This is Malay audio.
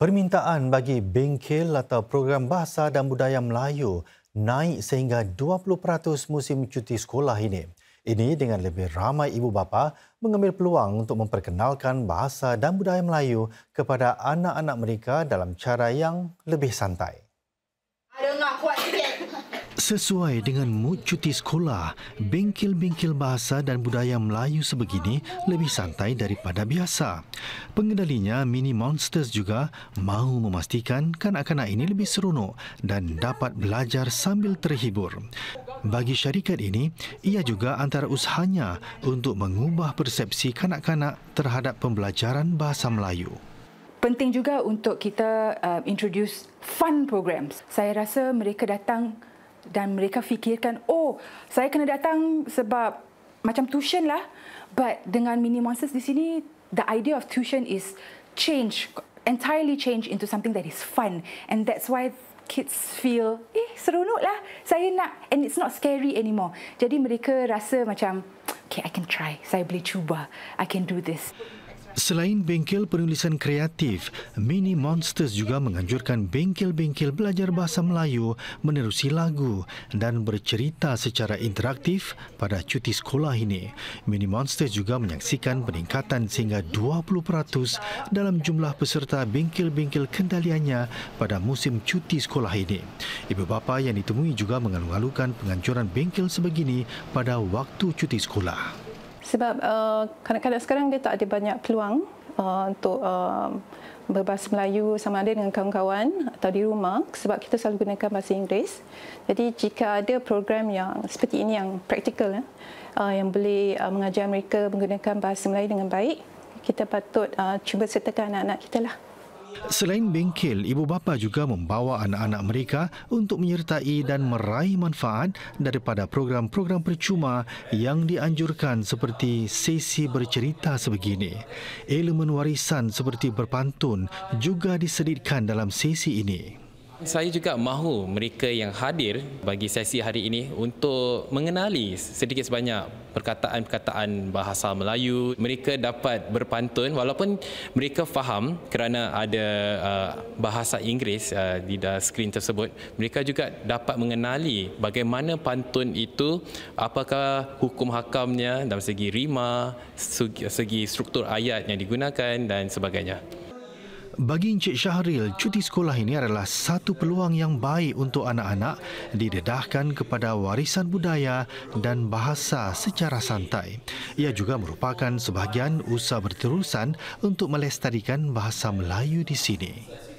Permintaan bagi bengkel atau program bahasa dan budaya Melayu naik sehingga 20% musim cuti sekolah ini. Ini dengan lebih ramai ibu bapa mengambil peluang untuk memperkenalkan bahasa dan budaya Melayu kepada anak-anak mereka dalam cara yang lebih santai. Sesuai dengan mood cuti sekolah, bengkel-bengkel bahasa dan budaya Melayu sebegini lebih santai daripada biasa. Pengendalinya Mini Monsters juga mahu memastikan kanak-kanak ini lebih seronok dan dapat belajar sambil terhibur. Bagi syarikat ini, ia juga antara usahanya untuk mengubah persepsi kanak-kanak terhadap pembelajaran bahasa Melayu. Penting juga untuk kita uh, introduce fun programs. Saya rasa mereka datang dan mereka fikirkan oh saya kena datang sebab macam tuition lah but dengan mini monsters di sini the idea of tuition is change entirely change into something that is fun and that's why kids feel eh seronok lah saya nak and it's not scary anymore jadi mereka rasa macam okay I can try saya boleh cuba I can do this Selain bengkel penulisan kreatif, Mini Monsters juga menganjurkan bengkel-bengkel belajar bahasa Melayu menerusi lagu dan bercerita secara interaktif pada cuti sekolah ini. Mini Monsters juga menyaksikan peningkatan sehingga 20% dalam jumlah peserta bengkel-bengkel kendaliannya pada musim cuti sekolah ini. Ibu bapa yang ditemui juga mengalu-alukan penganjuran bengkel sebegini pada waktu cuti sekolah sebab uh, kadang-kadang sekarang dia tak ada banyak peluang uh, untuk uh, berbahasa Melayu sama ada dengan kawan-kawan atau di rumah sebab kita selalu gunakan bahasa Inggeris. Jadi jika ada program yang seperti ini yang praktikal uh, yang boleh uh, mengajar mereka menggunakan bahasa Melayu dengan baik, kita patut uh, cuba sertakan anak-anak kita lah. Selain bengkel, ibu bapa juga membawa anak-anak mereka untuk menyertai dan meraih manfaat daripada program-program percuma yang dianjurkan seperti sesi bercerita sebegini. Elemen warisan seperti berpantun juga disedikan dalam sesi ini. Saya juga mahu mereka yang hadir bagi sesi hari ini untuk mengenali sedikit sebanyak perkataan-perkataan bahasa Melayu. Mereka dapat berpantun walaupun mereka faham kerana ada uh, bahasa Inggeris uh, di dalam skrin tersebut. Mereka juga dapat mengenali bagaimana pantun itu, apakah hukum hakamnya dalam segi rima, segi struktur ayat yang digunakan dan sebagainya. Bagi Encik Syahril, cuti sekolah ini adalah satu peluang yang baik untuk anak-anak didedahkan kepada warisan budaya dan bahasa secara santai. Ia juga merupakan sebahagian usaha berterusan untuk melestarikan bahasa Melayu di sini.